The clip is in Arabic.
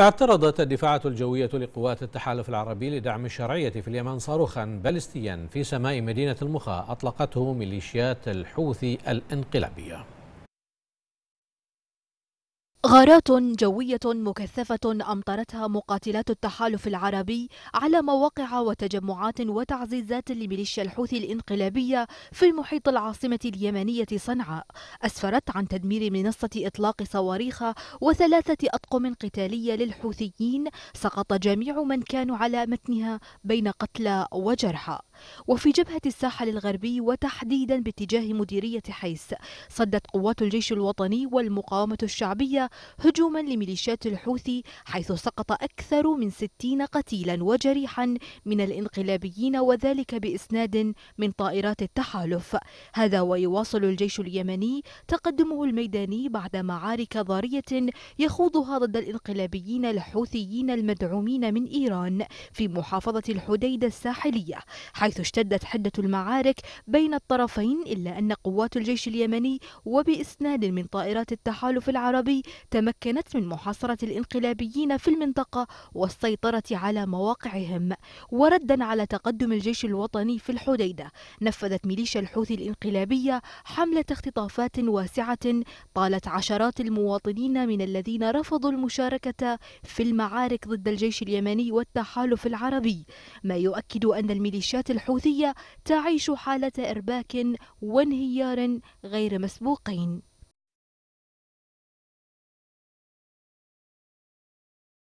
اعترضت الدفاعة الجوية لقوات التحالف العربي لدعم الشرعية في اليمن صاروخا بالستيا في سماء مدينة المخا أطلقته ميليشيات الحوثي الانقلابية غارات جوية مكثفة أمطرتها مقاتلات التحالف العربي على مواقع وتجمعات وتعزيزات لميليشيا الحوثي الإنقلابية في محيط العاصمة اليمنية صنعاء أسفرت عن تدمير منصة إطلاق صواريخ وثلاثة أطقم قتالية للحوثيين سقط جميع من كانوا على متنها بين قتلى وجرحى وفي جبهة الساحل الغربي وتحديدا باتجاه مديرية حيس صدت قوات الجيش الوطني والمقاومة الشعبية هجوما لميليشيات الحوثي حيث سقط أكثر من 60 قتيلا وجريحا من الانقلابيين وذلك بإسناد من طائرات التحالف هذا ويواصل الجيش اليمني تقدمه الميداني بعد معارك ضارية يخوضها ضد الانقلابيين الحوثيين المدعومين من إيران في محافظة الحديدة الساحلية حيث حيث اشتدت حدة المعارك بين الطرفين إلا أن قوات الجيش اليمني وبإسناد من طائرات التحالف العربي تمكنت من محاصرة الانقلابيين في المنطقة والسيطرة على مواقعهم وردا على تقدم الجيش الوطني في الحديدة نفذت ميليشيا الحوثي الانقلابية حملة اختطافات واسعة طالت عشرات المواطنين من الذين رفضوا المشاركة في المعارك ضد الجيش اليمني والتحالف العربي ما يؤكد أن الميليشيات الحوثية تعيش حالة إرباك وانهيار غير مسبوقين